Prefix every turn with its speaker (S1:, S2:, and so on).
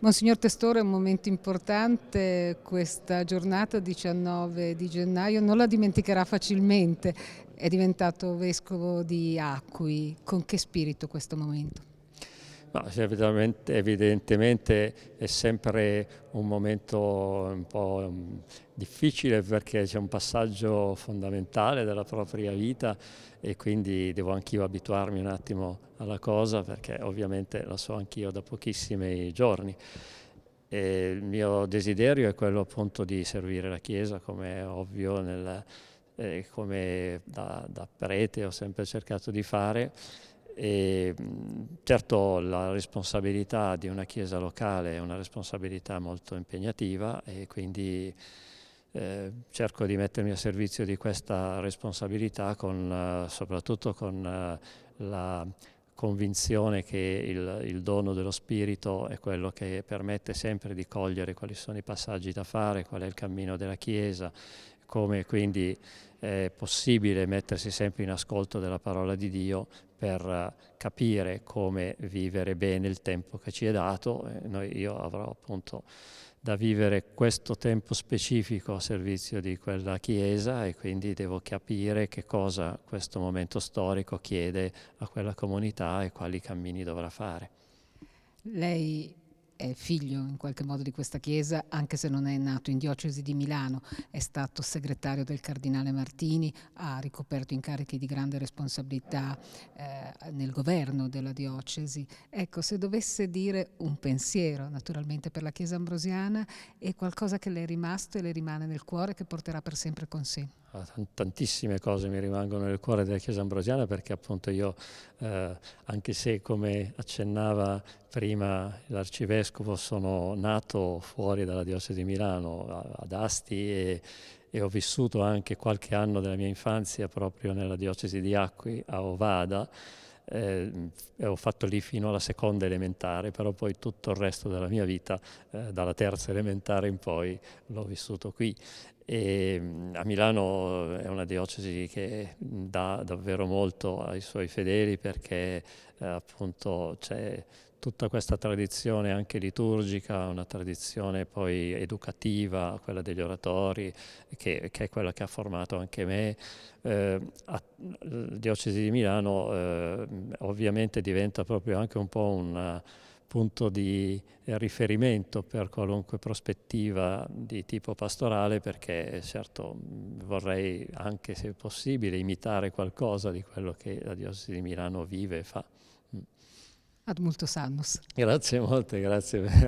S1: Monsignor Testore, è un momento importante, questa giornata 19 di gennaio non la dimenticherà facilmente, è diventato vescovo di Acqui, con che spirito questo momento?
S2: No, evidentemente, evidentemente, è sempre un momento un po' difficile perché c'è un passaggio fondamentale della propria vita e quindi devo anch'io abituarmi un attimo alla cosa perché ovviamente la so anch'io da pochissimi giorni. E il mio desiderio è quello appunto di servire la Chiesa come è ovvio nel, eh, come da, da prete ho sempre cercato di fare e, certo la responsabilità di una chiesa locale è una responsabilità molto impegnativa e quindi eh, cerco di mettermi a servizio di questa responsabilità con, eh, soprattutto con eh, la convinzione che il, il, dono dello spirito è quello che permette sempre di cogliere quali sono i passaggi da fare, qual è il cammino della Chiesa come quindi è possibile mettersi sempre in ascolto della parola di Dio per eh, capire come vivere bene il tempo che ci è dato. Eh, noi, io avrò appunto da vivere questo tempo specifico a servizio di quella Chiesa e quindi devo capire che cosa questo momento storico chiede a quella comunità e quali cammini dovrà fare.
S1: Lei è figlio in qualche modo di questa chiesa, anche se non è nato in diocesi di Milano, è stato segretario del cardinale Martini, ha ricoperto incarichi di grande responsabilità eh, nel governo della diocesi. Ecco, se dovesse dire un pensiero naturalmente per la chiesa ambrosiana è qualcosa che le è rimasto e le rimane nel cuore che porterà per sempre con sé.
S2: Ah, tantissime cose mi rimangono nel cuore della Chiesa Ambrosiana perché appunto io, eh, anche se come accennava prima l'Arcivescovo, sono nato fuori dalla diocesi di Milano, ad Asti, e, e, ho vissuto anche qualche anno della mia infanzia proprio nella diocesi di Acqui, a Ovada, eh, ho fatto lì fino alla seconda elementare, però poi tutto il resto della mia vita, eh, dalla terza elementare in poi, l'ho vissuto qui. E, mm, a Milano è una diocesi che dà davvero molto ai suoi fedeli perché eh, appunto c'è tutta questa tradizione anche liturgica, una tradizione poi educativa, quella degli oratori, che, che è quella che ha formato anche me. Eh, a, la Diocesi di Milano eh, ovviamente diventa proprio anche un po' un eh, punto di riferimento per qualunque prospettiva di tipo pastorale perché eh, certo vorrei anche se possibile imitare qualcosa di quello che la diocesi di Milano vive e fa. Mm. Ad Multo Grazie molte, grazie